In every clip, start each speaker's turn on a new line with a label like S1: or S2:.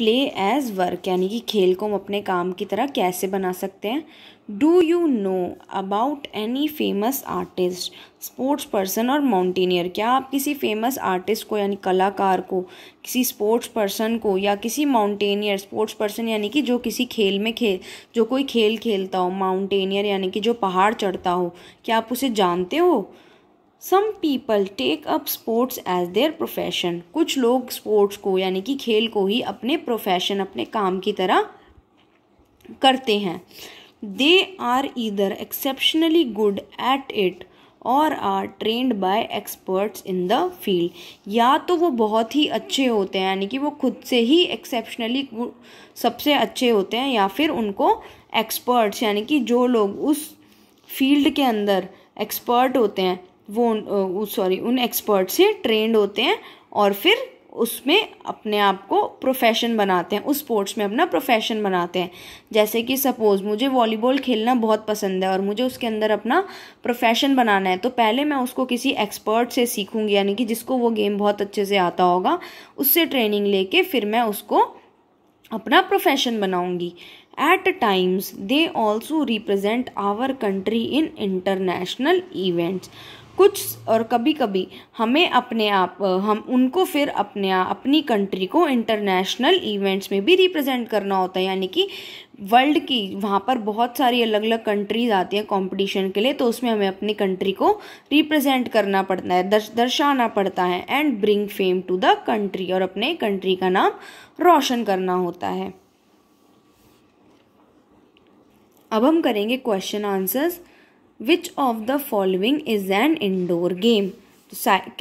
S1: Play as work यानी कि खेल को हम अपने काम की तरह कैसे बना सकते हैं do you know about any famous artist sports person और माउंटेनियर क्या आप किसी फेमस आर्टिस्ट को यानी कलाकार को किसी स्पोर्ट्स पर्सन को या किसी माउंटेनियर स्पोर्ट्स पर्सन यानी कि जो किसी खेल में खेल जो कोई खेल खेलता हो माउंटेनियर यानी कि जो पहाड़ चढ़ता हो क्या आप उसे जानते हो some people take up sports as their profession कुछ लोग स्पोर्ट्स को यानी कि खेल को ही अपने प्रोफेशन अपने काम की तरह करते हैं they are either exceptionally good at it और are trained by experts in the field या तो वो बहुत ही अच्छे होते हैं यानी कि वो खुद से ही एक्सेप्शनली सबसे अच्छे होते हैं या फिर उनको एक्सपर्ट्स यानी कि जो लोग उस फील्ड के अंदर एक्सपर्ट होते हैं वो सॉरी उन एक्सपर्ट से ट्रेंड होते हैं और फिर उसमें अपने आप को प्रोफेशन बनाते हैं उस स्पोर्ट्स में अपना प्रोफेशन बनाते हैं जैसे कि सपोज़ मुझे वॉलीबॉल खेलना बहुत पसंद है और मुझे उसके अंदर अपना प्रोफेशन बनाना है तो पहले मैं उसको किसी एक्सपर्ट से सीखूंगी यानी कि जिसको वो गेम बहुत अच्छे से आता होगा उससे ट्रेनिंग लेके फिर मैं उसको अपना प्रोफेशन बनाऊंगी at times they also represent our country in international events कुछ और कभी कभी हमें अपने आप हम उनको फिर अपने अपनी कंट्री को इंटरनेशनल इवेंट्स में भी रिप्रेजेंट करना होता है यानी कि वर्ल्ड की वहाँ पर बहुत सारी अलग अलग कंट्रीज आती हैं कंपटीशन के लिए तो उसमें हमें अपनी कंट्री को रिप्रेजेंट करना पड़ता है दर्श, दर्शाना पड़ता है and bring fame to the country और अपने कंट्री का नाम रोशन करना होता है अब हम करेंगे question answers which of the following is an indoor game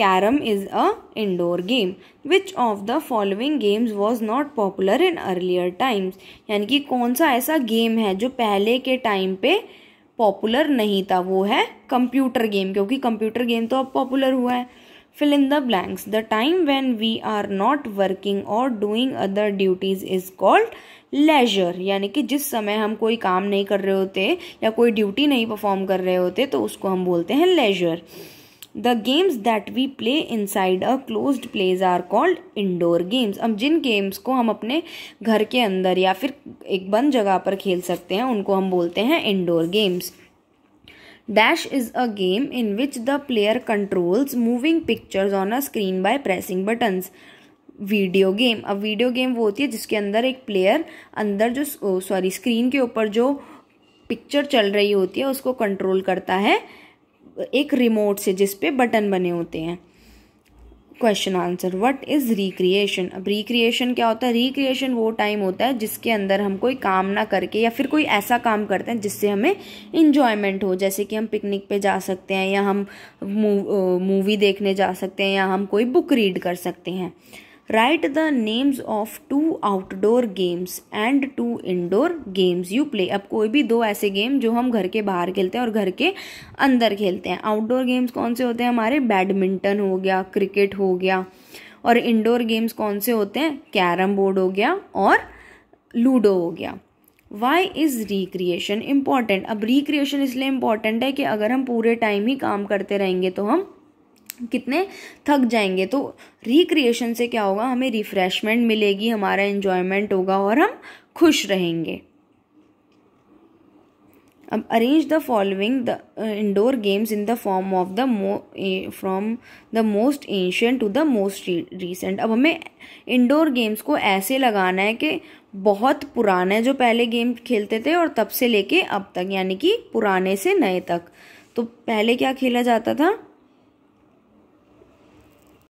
S1: carrom is a indoor game which of the following games was not popular in earlier times यानी कि कौन सा ऐसा गेम है जो पहले के टाइम पे पॉपुलर नहीं था वो है कंप्यूटर गेम क्योंकि कंप्यूटर गेम तो अब पॉपुलर हुआ है fill in the blanks the time when we are not working or doing other duties is called leisure यानी कि जिस समय हम कोई काम नहीं कर रहे होते या कोई ड्यूटी नहीं परफॉर्म कर रहे होते तो उसको हम बोलते हैं leisure the games that we play inside a close places are called indoor games अब जिन गेम्स को हम अपने घर के अंदर या फिर एक बंद जगह पर खेल सकते हैं उनको हम बोलते हैं indoor games Dash is a game in which the player controls moving pictures on a screen by pressing buttons. Video game अब वीडियो गेम वो होती है जिसके अंदर एक प्लेयर अंदर जो सॉरी स्क्रीन के ऊपर जो पिक्चर चल रही होती है उसको कंट्रोल करता है एक रिमोट से जिसपे बटन बने होते हैं question answer what is recreation अब रिक्रिएशन क्या होता है रिक्रिएशन वो टाइम होता है जिसके अंदर हम कोई काम ना करके या फिर कोई ऐसा काम करते हैं जिससे हमें इंजॉयमेंट हो जैसे कि हम पिकनिक पे जा सकते हैं या हम मूवी देखने जा सकते हैं या हम कोई बुक रीड कर सकते हैं write the names of two outdoor games and two indoor games you play अब कोई भी दो ऐसे गेम जो हम घर के बाहर खेलते हैं और घर के अंदर खेलते हैं आउटडोर गेम्स कौन से होते हैं हमारे बैडमिंटन हो गया क्रिकेट हो गया और इनडोर गेम्स कौन से होते हैं कैरम बोर्ड हो गया और लूडो हो गया वाई इज़ रिक्रिएशन इम्पॉर्टेंट अब रिक्रिएशन इसलिए इम्पॉर्टेंट है कि अगर हम पूरे टाइम ही काम करते रहेंगे तो हम कितने थक जाएंगे तो रिक्रिएशन से क्या होगा हमें रिफ्रेशमेंट मिलेगी हमारा इन्जॉयमेंट होगा और हम खुश रहेंगे अब arrange the following the indoor games in the form of the मो from the most ancient to the most recent अब हमें इंडोर गेम्स को ऐसे लगाना है कि बहुत पुराने जो पहले गेम खेलते थे और तब से लेके अब तक यानी कि पुराने से नए तक तो पहले क्या खेला जाता था